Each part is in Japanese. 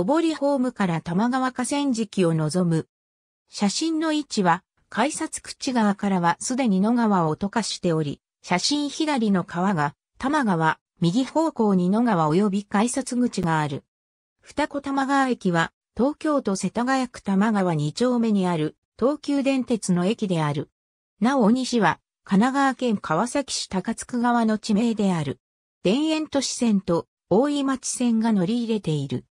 上りホームから玉川河川敷を望む。写真の位置は、改札口側からはすでに野川を溶かしており、写真左の川が、玉川、右方向に野川及び改札口がある。二子玉川駅は、東京都世田谷区玉川2丁目にある、東急電鉄の駅である。なお西は、神奈川県川崎市高津区側の地名である。田園都市線と大井町線が乗り入れている。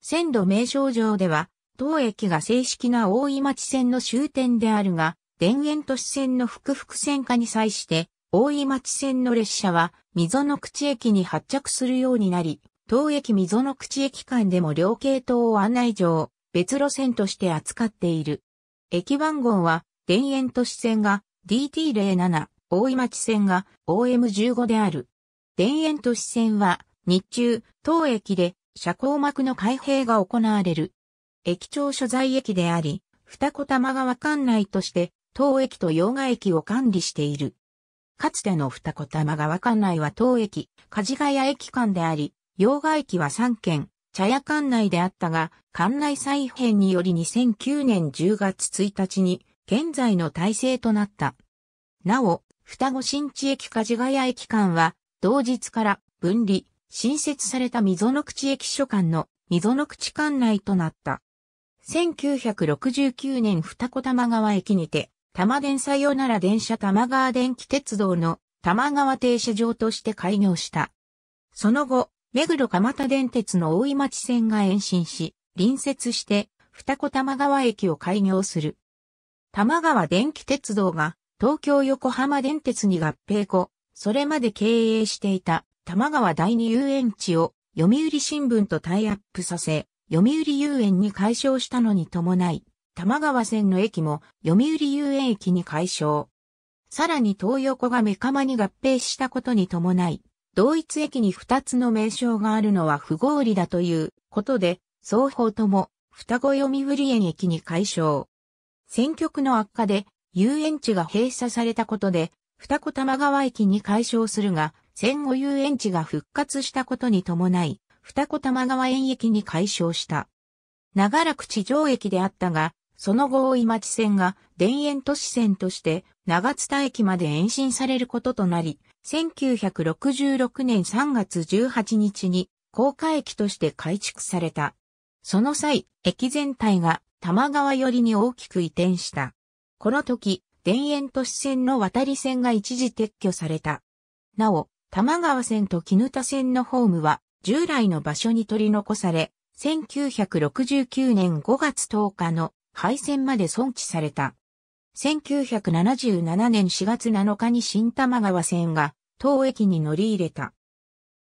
線路名称上では、当駅が正式な大井町線の終点であるが、田園都市線の複々線化に際して、大井町線の列車は、溝の口駅に発着するようになり、当駅溝の口駅間でも両系統を案内上、別路線として扱っている。駅番号は、田園都市線が DT07、大井町線が OM15 である。田園都市線は、日中、当駅で遮光幕の開閉が行われる。駅長所在駅であり、二子玉川管内として当駅と洋賀駅を管理している。かつての二子玉川管内は当駅、梶ヶ谷駅間であり、洋賀駅は三県、茶屋管内であったが、管内再編により2009年10月1日に、現在の体制となった。なお、双子新地駅梶ヶ谷駅間は、同日から分離、新設された溝の口駅所管の溝の口管内となった。1969年二子玉川駅にて、玉電さよなら電車玉川電気鉄道の玉川停車場として開業した。その後、目黒蒲田電鉄の大井町線が延伸し、隣接して二子玉川駅を開業する。玉川電気鉄道が東京横浜電鉄に合併後、それまで経営していた多摩川第二遊園地を読売新聞とタイアップさせ、読売遊園に解消したのに伴い、多摩川線の駅も読売遊園駅に解消。さらに東横が目。鎌に合併したことに伴い、同一駅に二つの名称があるのは不合理だということで、双方とも双子読売園駅に解消。選挙区の悪化で遊園地が閉鎖されたことで、二子玉川駅に解消するが、戦後遊園地が復活したことに伴い、二子玉川園駅に改称した。長らく地上駅であったが、その後大井町線が田園都市線として長津田駅まで延伸されることとなり、1966年3月18日に高架駅として改築された。その際、駅全体が玉川寄りに大きく移転した。この時、田園都市線の渡り線が一時撤去された。なお、玉川線と絹田線のホームは従来の場所に取り残され、1969年5月10日の廃線まで存置された。1977年4月7日に新玉川線が当駅に乗り入れた。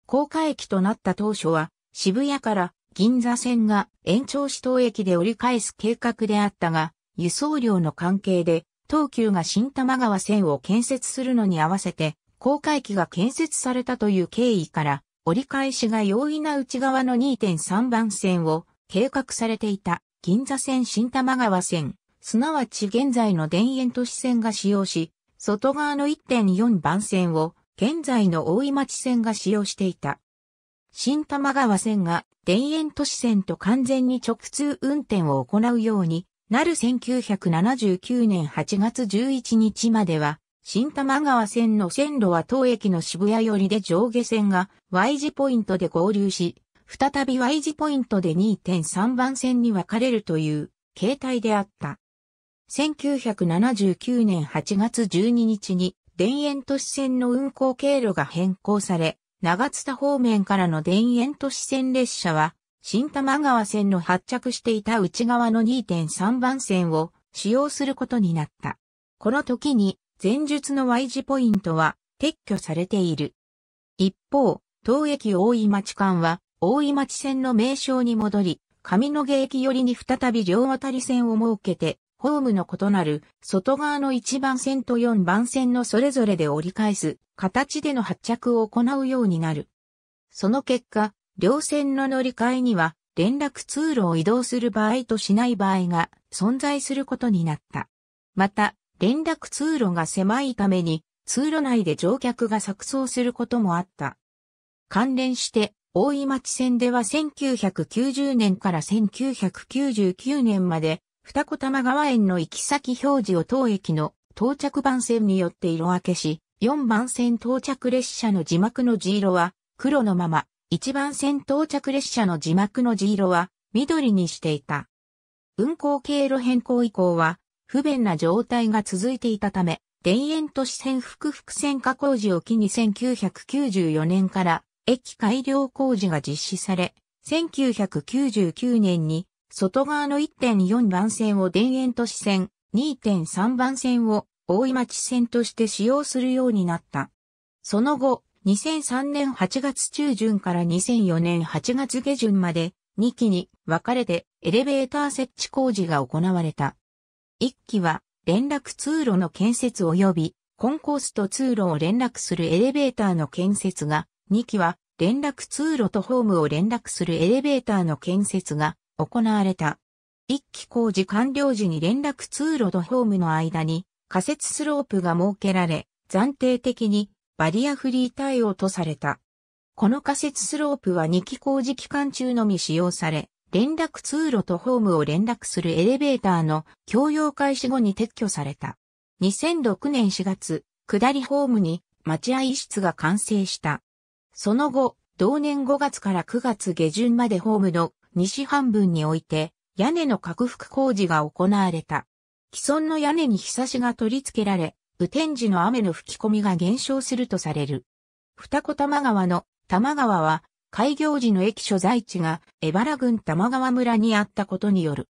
高架駅となった当初は渋谷から銀座線が延長し東駅で折り返す計画であったが、輸送量の関係で東急が新玉川線を建設するのに合わせて公開機が建設されたという経緯から、折り返しが容易な内側の2.3番線を計画されていた銀座線新玉川線、すなわち現在の田園都市線が使用し、外側の1.4番線を現在の大井町線が使用していた。新玉川線が田園都市線と完全に直通運転を行うようになる1979年8月11日までは新玉川線の線路は当駅の渋谷寄りで上下線が Y 字ポイントで合流し、再び Y 字ポイントで2.3番線に分かれるという形態であった。1979年8月12日に田園都市線の運行経路が変更され、長津田方面からの田園都市線列車は、新玉川線の発着していた内側の2.3番線を使用することになった。この時に前述の Y 字ポイントは撤去されている。一方、当駅大井町間は大井町線の名称に戻り、上野毛駅寄りに再び両渡り線を設けて、ホームの異なる外側の1番線と4番線のそれぞれで折り返す形での発着を行うようになる。その結果、両線の乗り換えには連絡通路を移動する場合としない場合が存在することになった。また、連絡通路が狭いために、通路内で乗客が錯綜することもあった。関連して、大井町線では1990年から1999年まで、二子玉川園の行き先表示を当駅の到着番線によって色分けし、4番線到着列車の字幕の字色は黒のまま、1番線到着列車の字幕の字色は緑にしていた。運行経路変更以降は不便な状態が続いていたため、田園都市線複複線化工事を機に1994年から駅改良工事が実施され、1999年に外側の1.4番線を田園都市線、2.3番線を大井町線として使用するようになった。その後、2003年8月中旬から2004年8月下旬まで2期に分かれてエレベーター設置工事が行われた。一機は連絡通路の建設及びコンコースと通路を連絡するエレベーターの建設が、2機は連絡通路とホームを連絡するエレベーターの建設が行われた。1機工事完了時に連絡通路とホームの間に仮設スロープが設けられ、暫定的にバリアフリー対応とされた。この仮設スロープは2期工事期間中のみ使用され、連絡通路とホームを連絡するエレベーターの共用開始後に撤去された。2006年4月、下りホームに待合室が完成した。その後、同年5月から9月下旬までホームの西半分において、屋根の拡幅工事が行われた。既存の屋根に日差しが取り付けられ、雨天時の雨の吹き込みが減少するとされる。二子玉川の玉川は開業時の駅所在地が江原郡玉川村にあったことによる。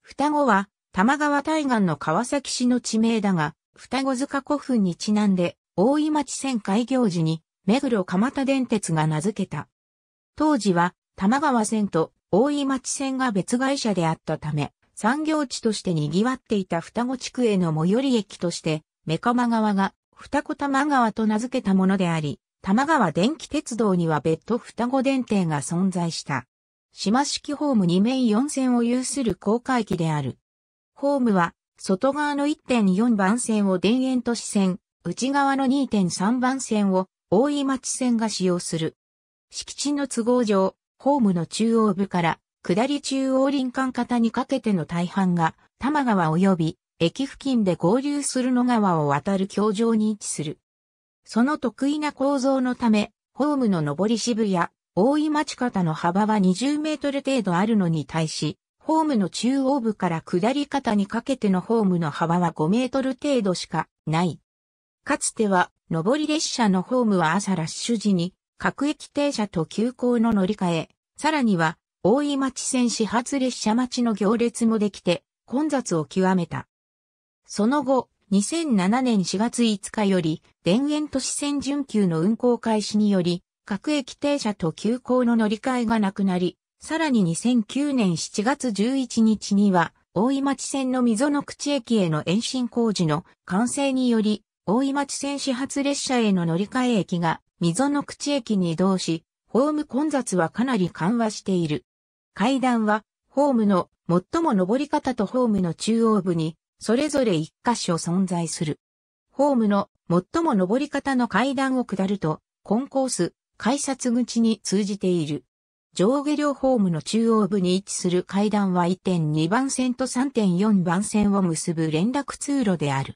双子は玉川対岸の川崎市の地名だが、双子塚古墳にちなんで大井町線開業時に目黒蒲田電鉄が名付けた。当時は玉川線と大井町線が別会社であったため、産業地として賑わっていた双子地区への最寄り駅として、目蒲川が双子玉川と名付けたものであり、玉川電気鉄道には別途双子電停が存在した。島式ホーム2面4線を有する高架駅である。ホームは、外側の1.4番線を田園都市線、内側の2.3番線を大井町線が使用する。敷地の都合上、ホームの中央部から下り中央林間型にかけての大半が玉川及び駅付近で合流する野川を渡る橋上に位置する。その得意な構造のため、ホームの上り渋谷、大井町方の幅は20メートル程度あるのに対し、ホームの中央部から下り方にかけてのホームの幅は5メートル程度しかない。かつては、上り列車のホームは朝ラッシュ時に、各駅停車と急行の乗り換え、さらには、大井町線始発列車待ちの行列もできて、混雑を極めた。その後、2007年4月5日より、田園都市線準急の運行開始により、各駅停車と急行の乗り換えがなくなり、さらに2009年7月11日には、大井町線の溝の口駅への延伸工事の完成により、大井町線始発列車への乗り換え駅が溝の口駅に移動し、ホーム混雑はかなり緩和している。階段は、ホームの最も上り方とホームの中央部にそれぞれ一箇所存在する。ホームの最も登り方の階段を下ると、コンコース、改札口に通じている。上下両ホームの中央部に位置する階段は1.2番線と3.4番線を結ぶ連絡通路である。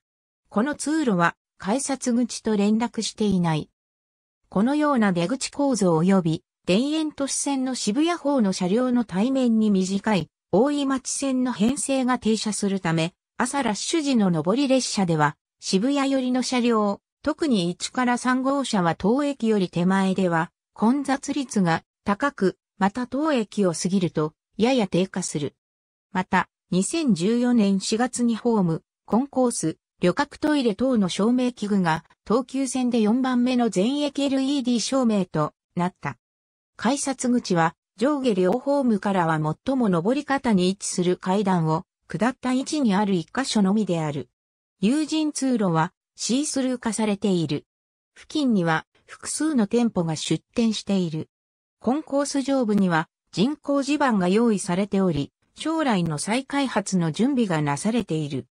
この通路は改札口と連絡していない。このような出口構造及び田園都市線の渋谷方の車両の対面に短い大井町線の編成が停車するため、朝ラッシュ時の上り列車では、渋谷寄りの車両、特に1から3号車は当駅より手前では、混雑率が高く、また当駅を過ぎると、やや低下する。また、2014年4月にホーム、コンコース、旅客トイレ等の照明器具が、東急線で4番目の全駅 LED 照明となった。改札口は、上下両ホームからは最も上り方に位置する階段を下った位置にある一箇所のみである。有人通路はシースルー化されている。付近には複数の店舗が出店している。コンコース上部には人工地盤が用意されており、将来の再開発の準備がなされている。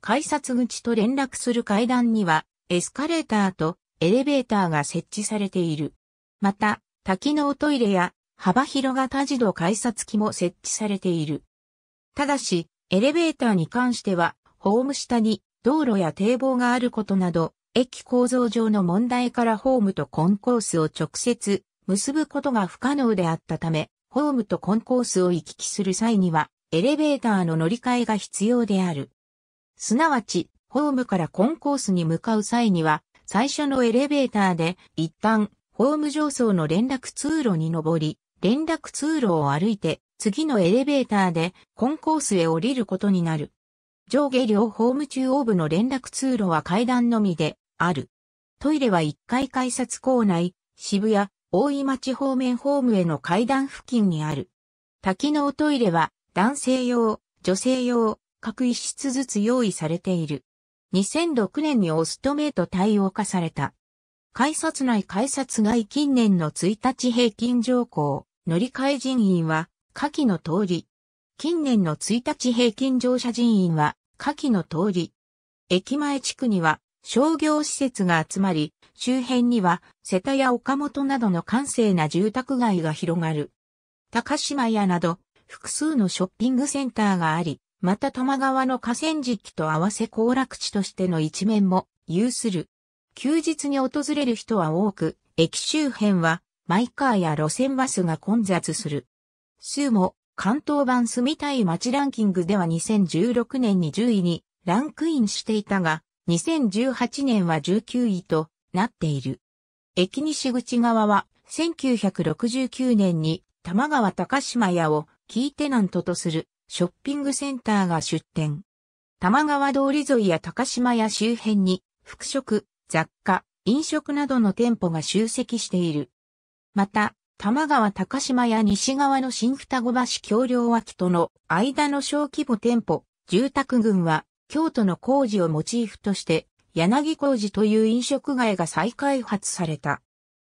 改札口と連絡する階段にはエスカレーターとエレベーターが設置されている。また、多機能トイレや幅広型自動改札機も設置されている。ただし、エレベーターに関しては、ホーム下に道路や堤防があることなど、駅構造上の問題からホームとコンコースを直接結ぶことが不可能であったため、ホームとコンコースを行き来する際には、エレベーターの乗り換えが必要である。すなわち、ホームからコンコースに向かう際には、最初のエレベーターで、一旦、ホーム上層の連絡通路に登り、連絡通路を歩いて、次のエレベーターでコンコースへ降りることになる。上下両ホーム中央部の連絡通路は階段のみである。トイレは1階改札構内、渋谷、大井町方面ホームへの階段付近にある。多機能トイレは男性用、女性用、各一室ずつ用意されている。2006年にオストメイト対応化された。改札内改札外近年の1日平均乗降、乗り換え人員は下記の通り。近年の1日平均乗車人員は下記の通り。駅前地区には商業施設が集まり、周辺には瀬田や岡本などの閑静な住宅街が広がる。高島屋など複数のショッピングセンターがあり、また多摩川の河川敷と合わせ行楽地としての一面も有する。休日に訪れる人は多く、駅周辺はマイカーや路線バスが混雑する。数も関東版住みたい街ランキングでは2016年に10位にランクインしていたが、2018年は19位となっている。駅西口側は1969年に玉川高島屋をキーテナントとするショッピングセンターが出店。玉川通り沿いや高島屋周辺に服飾、雑貨、飲食などの店舗が集積している。また、玉川高島や西側の新双子橋橋梁脇との間の小規模店舗、住宅群は、京都の工事をモチーフとして、柳工事という飲食街が再開発された。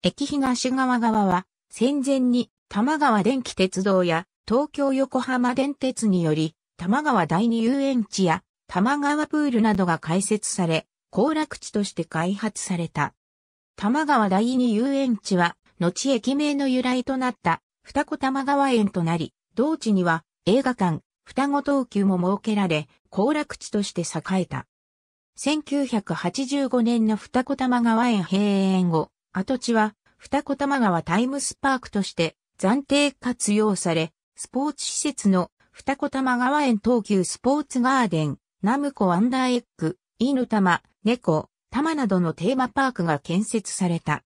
駅東側側は、戦前に玉川電気鉄道や東京横浜電鉄により、玉川第二遊園地や玉川プールなどが開設され、行楽地として開発された。玉川第二遊園地は後駅名の由来となった二子玉川園となり、同地には映画館、双子東急も設けられ、行楽地として栄えた。1985年の二子玉川園閉園後、跡地は二子玉川タイムスパークとして暫定活用され、スポーツ施設の二子玉川園東急スポーツガーデン、ナムコアンダーエッグ、犬玉、猫、玉などのテーマパークが建設された。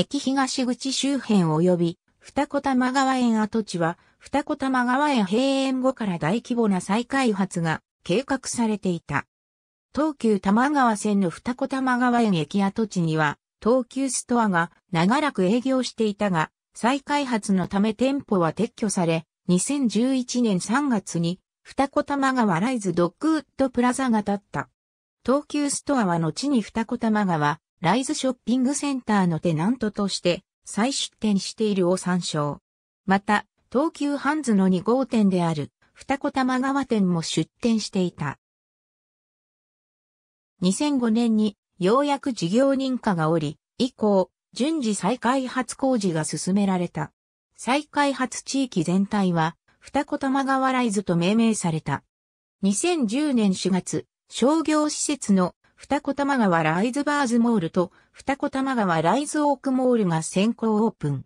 駅東口周辺及び二子玉川園跡地は二子玉川園閉園後から大規模な再開発が計画されていた。東急玉川線の二子玉川園駅跡地には東急ストアが長らく営業していたが再開発のため店舗は撤去され2011年3月に二子玉川ライズドッグウッドプラザが建った。東急ストアは後に二子玉川ライズショッピングセンターのテナントとして再出店しているを参照。また、東急ハンズの2号店である二子玉川店も出店していた。2005年にようやく事業認可がおり、以降、順次再開発工事が進められた。再開発地域全体は、二子玉川ライズと命名された。2010年4月、商業施設の二子玉川ライズバーズモールと二子玉川ライズオークモールが先行オープン。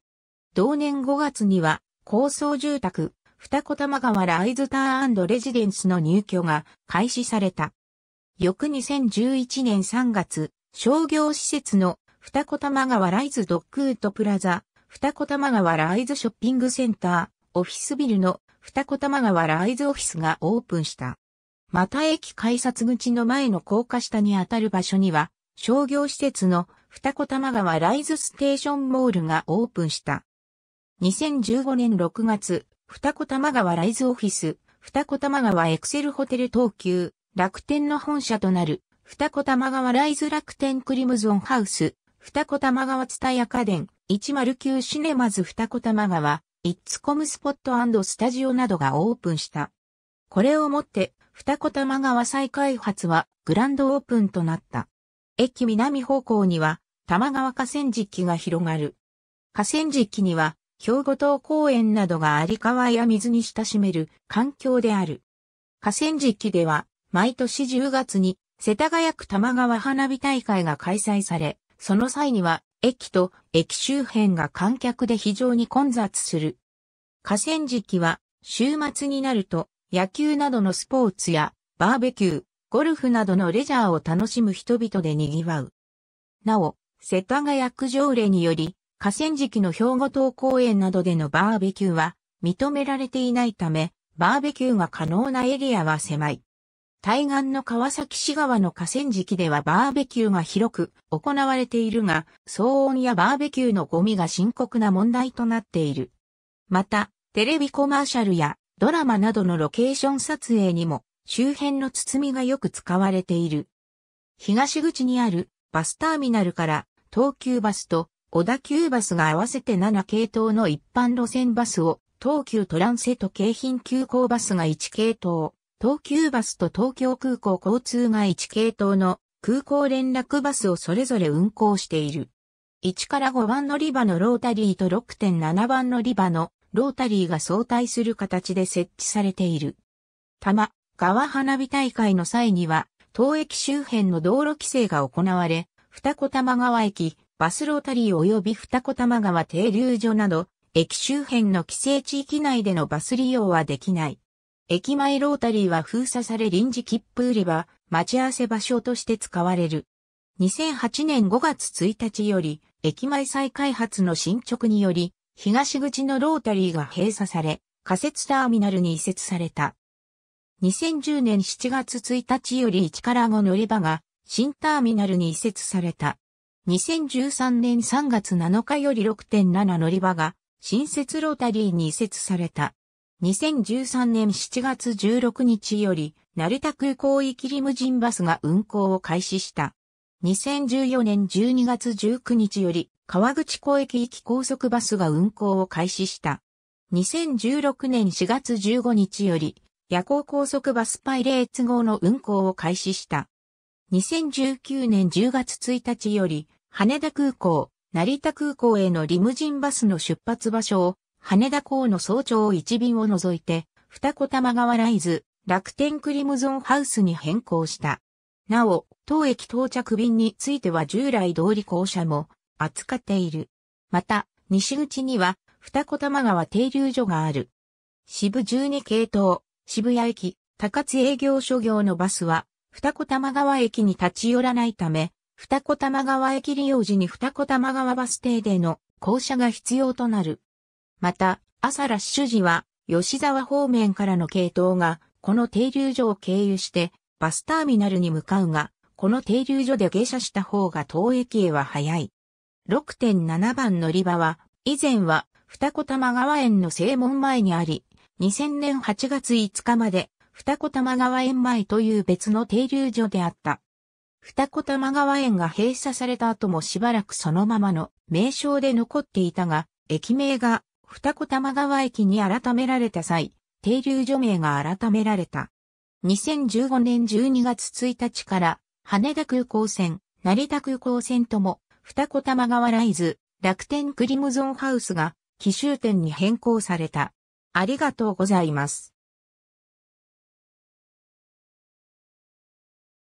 同年5月には高層住宅二子玉川ライズターンレジデンスの入居が開始された。翌2011年3月、商業施設の二子玉川ライズドッグウッドプラザ、二子玉川ライズショッピングセンター、オフィスビルの二子玉川ライズオフィスがオープンした。また駅改札口の前の高架下にあたる場所には、商業施設の二子玉川ライズステーションモールがオープンした。2015年6月、二子玉川ライズオフィス、二子玉川エクセルホテル東急、楽天の本社となる、二子玉川ライズ楽天クリムゾンハウス、二子玉川ツタヤ家電、109シネマズ二子玉川、イッツコムスポットスタジオなどがオープンした。これをもって、二子玉川再開発はグランドオープンとなった。駅南方向には玉川河川敷が広がる。河川敷には兵庫島公園などがあり川や水に親しめる環境である。河川敷では毎年10月に世田谷区玉川花火大会が開催され、その際には駅と駅周辺が観客で非常に混雑する。河川敷は週末になると野球などのスポーツや、バーベキュー、ゴルフなどのレジャーを楽しむ人々で賑わう。なお、世田谷区条例により、河川敷の兵庫島公園などでのバーベキューは認められていないため、バーベキューが可能なエリアは狭い。対岸の川崎市川の河川敷ではバーベキューが広く行われているが、騒音やバーベキューのゴミが深刻な問題となっている。また、テレビコマーシャルやドラマなどのロケーション撮影にも周辺の包みがよく使われている。東口にあるバスターミナルから東急バスと小田急バスが合わせて7系統の一般路線バスを東急トランセト京浜急行バスが1系統、東急バスと東京空港交通が1系統の空港連絡バスをそれぞれ運行している。1から5番乗り場のロータリーと6.7番乗り場のロータリーが相対する形で設置されている。多摩川花火大会の際には、当駅周辺の道路規制が行われ、二子玉川駅、バスロータリー及び二子玉川停留所など、駅周辺の規制地域内でのバス利用はできない。駅前ロータリーは封鎖され臨時切符売り場、待ち合わせ場所として使われる。2008年5月1日より、駅前再開発の進捗により、東口のロータリーが閉鎖され、仮設ターミナルに移設された。2010年7月1日より1から5乗り場が新ターミナルに移設された。2013年3月7日より6.7乗り場が新設ロータリーに移設された。2013年7月16日より成田空港行きリムジンバスが運行を開始した。2014年12月19日より川口湖駅行き高速バスが運行を開始した。2016年4月15日より、夜行高速バスパイレーツ号の運行を開始した。2019年10月1日より、羽田空港、成田空港へのリムジンバスの出発場所を、羽田港の早朝1便を除いて、二子玉川ライズ、楽天クリムゾンハウスに変更した。なお、当駅到着便については従来通り降車も、扱っている。また、西口には、二子玉川停留所がある。支部12系統、渋谷駅、高津営業所業のバスは、二子玉川駅に立ち寄らないため、二子玉川駅利用時に二子玉川バス停での降車が必要となる。また、朝ラッシュ時は、吉沢方面からの系統が、この停留所を経由して、バスターミナルに向かうが、この停留所で下車した方が当駅へは早い。6.7番乗り場は、以前は二子玉川園の正門前にあり、2000年8月5日まで二子玉川園前という別の停留所であった。二子玉川園が閉鎖された後もしばらくそのままの名称で残っていたが、駅名が二子玉川駅に改められた際、停留所名が改められた。2015年12月1日から、羽田空港線、成田空港線とも二子玉川ライズ、楽天クリムゾンハウスが、奇襲店に変更された。ありがとうございます。